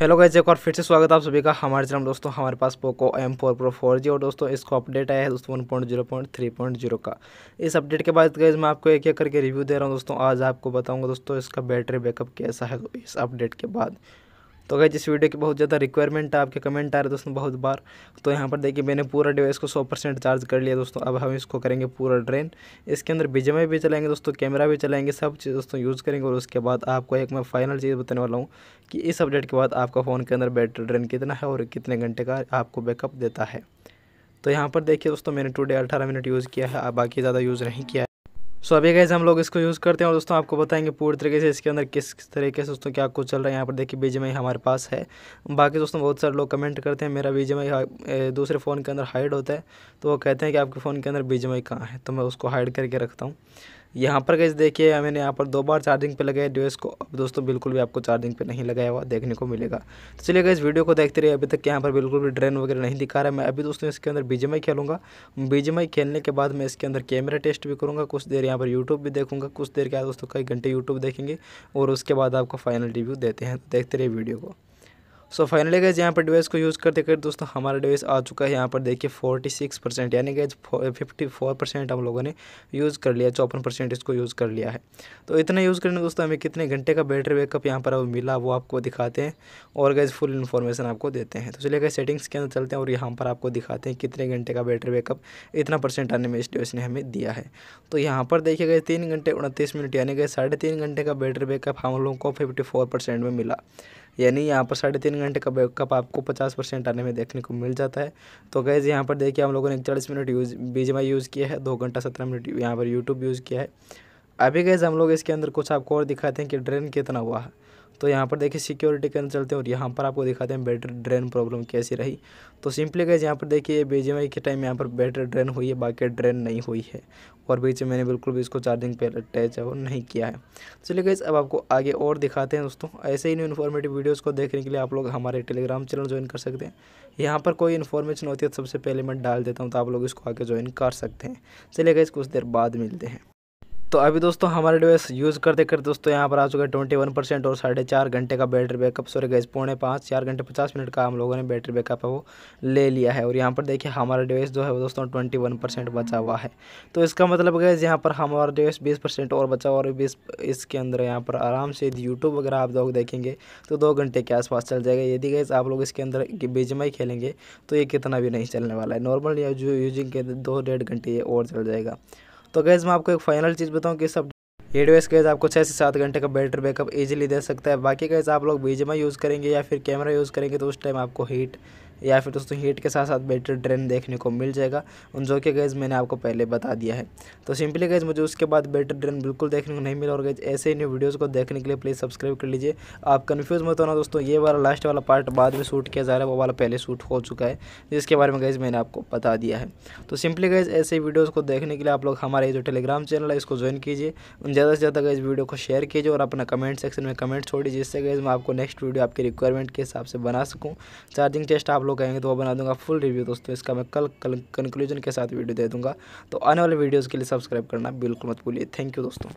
hello guys एक और फिर से स्वागत है आप सभी का हमारे चैनल दोस्तों हमारे पास Poco M four Pro four G और दोस्तों इसको अपडेट आया है दोस्तों one point zero point three point zero का इस अपडेट के बाद गाइज मैं आपको एक एक करके रिव्यू दे रहा हूँ दोस्तों आज आपको बताऊंगा दोस्तों इसका बैटरी बैकअप कैसा है इस अपडेट के बाद तो अगर जिस वीडियो की बहुत ज़्यादा रिक्वायरमेंट है आपके कमेंट आ रहे दोस्तों बहुत बार तो यहाँ पर देखिए मैंने पूरा डिवाइस को सौ परसेंट चार्ज कर लिया दोस्तों अब हम इसको करेंगे पूरा ड्रेन इसके अंदर बीजेमे भी चलाएंगे दोस्तों कैमरा भी चलाएंगे सब चीज़ दोस्तों यूज़ करेंगे और उसके बाद आपको एक मैं फाइनल चीज़ बताने वाला हूँ कि इस अपडेट के बाद आपका फ़ोन के अंदर बैटरी ड्रेन कितना है और कितने घंटे का आपको बैकअप देता है तो यहाँ पर देखिए दोस्तों मैंने टू डे मिनट यूज़ किया है बाकी ज़्यादा यूज़ नहीं किया है सो अभी कैसे हम लोग इसको यूज़ करते हैं और दोस्तों आपको बताएंगे पूरी तरीके से इसके अंदर किस तरीके से दोस्तों क्या कुछ चल रहा है यहाँ पर देखिए बीजे में हमारे पास है बाकी दोस्तों बहुत सारे लोग कमेंट करते हैं मेरा बीजे में दूसरे फ़ोन के अंदर हाइड होता है तो वो कहते हैं कि आपके फ़ोन के अंदर बीजे में कहाँ है तो मैं उसको हाइड करके रखता हूँ यहाँ पर गैस देखिए मैंने यहाँ पर दो बार चार्जिंग पे लगाया डिवाइस को अब दोस्तों बिल्कुल भी आपको चार्जिंग पे नहीं लगाया हुआ देखने को मिलेगा तो चलिए गैस वीडियो को देखते रहिए अभी तक यहाँ पर बिल्कुल भी ड्रेन वगैरह नहीं दिखा रहा है मैं अभी दोस्तों इसके अंदर बीजेमआई खेलूँगा बीजेमआई खेलने के बाद मैं इसके अंदर कैमरा टेस्ट भी करूँगा कुछ देर यहाँ पर यूट्यूब भी देखूँगा कुछ देर बाद दोस्तों कई घंटे यूट्यूब देखेंगे और उसके बाद आपको फाइनल रिव्यू देते हैं तो देखते रहिए वीडियो को सो फाइनली गैज यहाँ पर डिवाइस को यूज़ करते करते दोस्तों हमारा डिवाइस आ चुका है यहाँ पर देखिए फोर्टी सिक्स परसेंट यानी गैज फिफ्टी फोर परसेंट हम लोगों ने यूज़ कर लिया चौपन परसेंट इसको यूज़ कर लिया है तो इतना यूज़ करने दोस्तों हमें कितने घंटे का बैटरी बैकअप यहाँ पर अब मिला वो आपको दिखाते हैं और गैज फुल इन्फॉर्मेशन आपको देते हैं तो चलिए गए सेटिंग्स के अंदर चलते हैं और यहाँ पर आपको दिखाते हैं कितने घंटे का बैटरी बैकअप इतना परसेंट आने में इस डिवाइस ने हमें दिया है तो यहाँ पर देखिए गए तीन घंटे उनतीस मिनट यानी गए साढ़े तीन घंटे का बैटरी बैकअप हम लोगों को फिफ्टी फोर परसेंट में मिला यानी यहाँ पर साढ़े तीन घंटे का बैकअप आपको पचास परसेंट आने में देखने को मिल जाता है तो गैज़ यहाँ पर देखिए हम लोगों ने चालीस मिनट यूज़ बीजेमा यूज़ किया है दो घंटा सत्रह मिनट यहाँ पर यूट्यूब यूज़ किया है अभी गए हम लोग इसके अंदर कुछ आपको और दिखाते हैं कि ड्रेन कितना हुआ है तो यहाँ पर देखिए सिक्योरिटी के अंदर चलते हैं और यहाँ पर आपको दिखाते हैं बैटरी ड्रेन प्रॉब्लम कैसी रही तो सिंपली गए यहाँ पर देखिए बी के टाइम यहाँ पर बैटरी ड्रेन हुई है बाकी ड्रेन नहीं हुई है और बीच में मैंने बिल्कुल भी इसको चार्जिंग पे अटैच है वो नहीं किया है चलिए गए अब आपको आगे और दिखाते हैं दोस्तों ऐसे ही न्यू इन्फॉर्मेटिव वीडियोज़ को देखने के लिए आप लोग हमारे टेलीग्राम चैनल ज्वाइन कर सकते हैं यहाँ पर कोई इन्फॉर्मेशन होती है तो सबसे पहले मैं डाल देता हूँ तो आप लोग इसको आगे ज्वाइन कर सकते हैं चलिए गए कुछ देर बाद मिलते हैं तो अभी दोस्तों हमारे डिवाइस यूज़ करते करते दोस्तों यहाँ पर आ चुका है ट्वेंटी वन परसेंट और साढ़े चार घंटे का बैटरी बैकअप सॉरी गैस पौने पाँच चार घंटे पचास मिनट का हम लोगों ने बैटरी बैकअप है वो ले लिया है और यहाँ पर देखिए हमारा डिवाइस जो है वो दोस्तों ट्वेंटी वन परसेंट बचा हुआ है तो इसका मतलब गैस यहाँ पर हमारा डिवाइस बीस परसेंट और बचा हुआ और बीस इसके अंदर यहाँ पर आराम से यूट्यूब वगैरह आप लोग देखेंगे तो दो घंटे के आसपास चल जाएगा यदि गैस आप लोग इसके अंदर बेजमाई खेलेंगे तो ये कितना भी नहीं चलने वाला है नॉर्मल या जो यूजिंग के दो डेढ़ घंटे ये और चल जाएगा तो गैज़ मैं आपको एक फाइनल चीज़ बताऊँ कि सब एडवेस गैस आपको छः से सात घंटे का बैटरी बैकअप इजीली दे सकता है बाकी गैस आप लोग बीजेमा यूज़ करेंगे या फिर कैमरा यूज़ करेंगे तो उस टाइम आपको हीट या फिर दोस्तों हीट के साथ साथ बेटर ड्रेन देखने को मिल जाएगा उन जो कि गैज़ मैंने आपको पहले बता दिया है तो सिंपली गैज़ मुझे उसके बाद बेटर ड्रेन बिल्कुल देखने को नहीं मिला और गैज़ ऐसे ही न्यू वीडियोज़ को देखने के लिए प्लीज़ सब्सक्राइब कर लीजिए आप कन्फ्यूज़ मत होना दोस्तों ये वाला लास्ट वाला पार्ट बाद में शूट किया जा रहा है वो वाला पहले शूट हो चुका है जिसके बारे में गैज़ मैंने आपको बता दिया है तो सिंपली गैज़ ऐसे वीडियोज़ को देखने के लिए आप लोग हमारे जो टेलीग्राम चैनल है इसको ज्वाइन कीजिए ज़्यादा से ज़्यादा गैज़ वीडियो को शेयर कीजिए और अपना कमेंट सेक्शन में कमेंट छोड़िए जिससे गैज़ मैं आपको नेक्स्ट वीडियो आपकी रिक्वायरमेंट के हिसाब से बना सकूँ चार्जिंग टेस्ट आप लोग कहेंगे तो वह बना दूंगा फुल रिव्यू दोस्तों इसका मैं कल कंक्लूजन के साथ वीडियो दे दूंगा तो आने वाले वीडियोज़ के लिए सब्सक्राइब करना बिल्कुल मत भूलिए थैंक यू दोस्तों